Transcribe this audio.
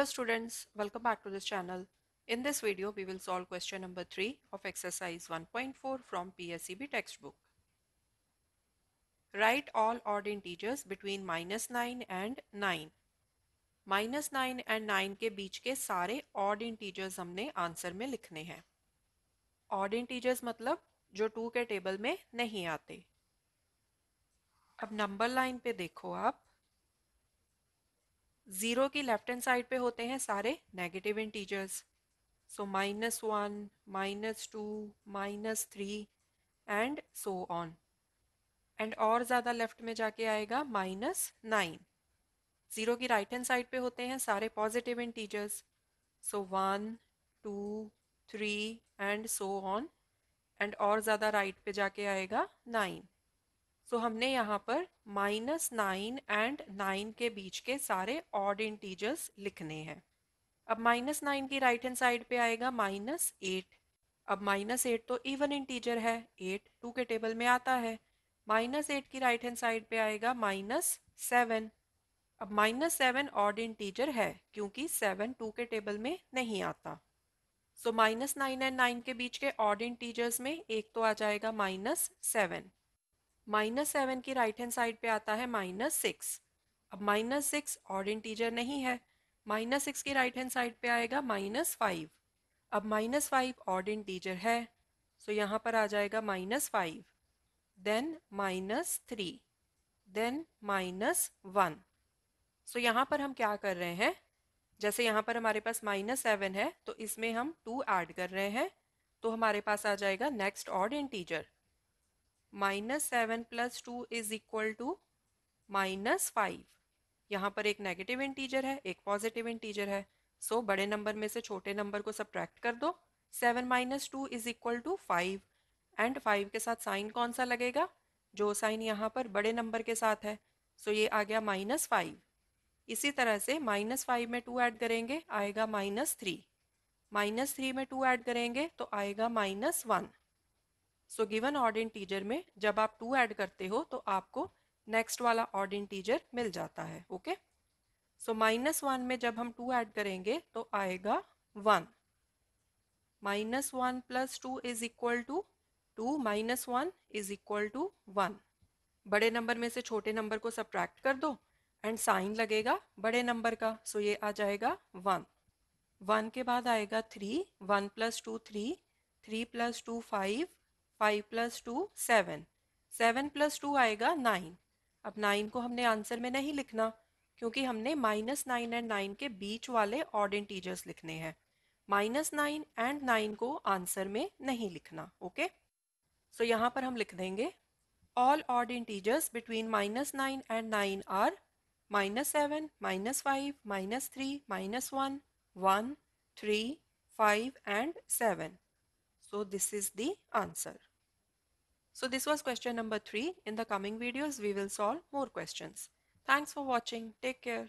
Hello students, welcome back to this channel. In this video, we will solve question number 3 of exercise 1.4 from PSEB textbook. Write all odd integers between minus 9 and 9. Minus nine and nine के बीच के सारे odd integers हमने answer में लिखने हैं odd integers मतलब जो टू के टेबल में नहीं आते अब नंबर लाइन पे देखो आप ज़ीरो की लेफ्ट हैंड साइड पे होते हैं सारे negative integers so minus one minus two minus three and so on and और ज़्यादा लेफ्ट में जाके आएगा माइनस नाइन ज़ीरो की राइट हैंड साइड पे होते हैं सारे positive integers so one two three and so on and और ज़्यादा राइट right पे जाके आएगा नाइन सो तो so, हमने यहाँ पर माइनस नाइन एंड नाइन के बीच के सारे ऑड इंटीजर्स लिखने हैं अब माइनस नाइन की राइट हैंड साइड पे आएगा माइनस एट अब माइनस एट तो इवन इंटीजर है एट टू के टेबल में आता है माइनस एट की राइट हैंड साइड पे आएगा माइनस सेवन अब माइनस सेवन ऑड इंटीजर है क्योंकि सेवन टू के टेबल में नहीं आता so minus nine and nine के बीच के ऑड इंटीजर्स में एक तो आ जाएगा माइनस सेवन माइनस सेवन की राइट हैंड साइड पे आता है माइनस सिक्स अब माइनस सिक्स और इंटीजर नहीं है माइनस सिक्स की राइट हैंड साइड पे आएगा माइनस फाइव अब माइनस फाइव ऑड इंटीजर है सो so यहाँ पर आ जाएगा minus five then minus three then minus one so यहाँ पर हम क्या कर रहे हैं जैसे यहाँ पर हमारे पास माइनस सेवन है तो इसमें हम टू ऐड कर रहे हैं तो हमारे पास आ जाएगा next odd integer minus seven plus two is equal to minus five यहाँ पर एक नेगेटिव इंटीजर है एक पॉजिटिव इंटीजर है सो so, बड़े नंबर में से छोटे नंबर को सब्ट्रैक्ट कर दो seven minus two is equal to five and five के साथ साइन कौन सा लगेगा जो साइन यहाँ पर बड़े नंबर के साथ है सो so, ये आ गया माइनस फाइव इसी तरह से माइनस फाइव में टू ऐड करेंगे आएगा माइनस थ्री माइनस थ्री में टू ऐड करेंगे तो आएगा minus one so given odd integer में जब आप टू ऐड करते हो तो आपको नेक्स्ट वाला ऑड इंटीजर मिल जाता है ओके सो माइनस वन में जब हम टू ऐड करेंगे तो आएगा one minus one plus two is equal to two minus one is equal to one बड़े नंबर में से छोटे नंबर को सब्ट्रैक्ट कर दो एंड साइन लगेगा बड़े नंबर का सो so ये आ जाएगा वन वन के बाद आएगा three one plus two three three plus two five five plus two seven seven plus two आएगा नाइन अब नाइन को हमने आंसर में नहीं लिखना क्योंकि हमने माइनस नाइन एंड नाइन के बीच वाले ऑड इंटीजर्स लिखने हैं माइनस नाइन एंड नाइन को आंसर में नहीं लिखना ओके सो यहाँ पर हम लिख देंगे all odd integers between minus nine and nine are minus seven minus five minus three minus one one three five and seven so this is the answer So this was question number 3. In the coming videos, we will solve more questions. Thanks for watching. Take care.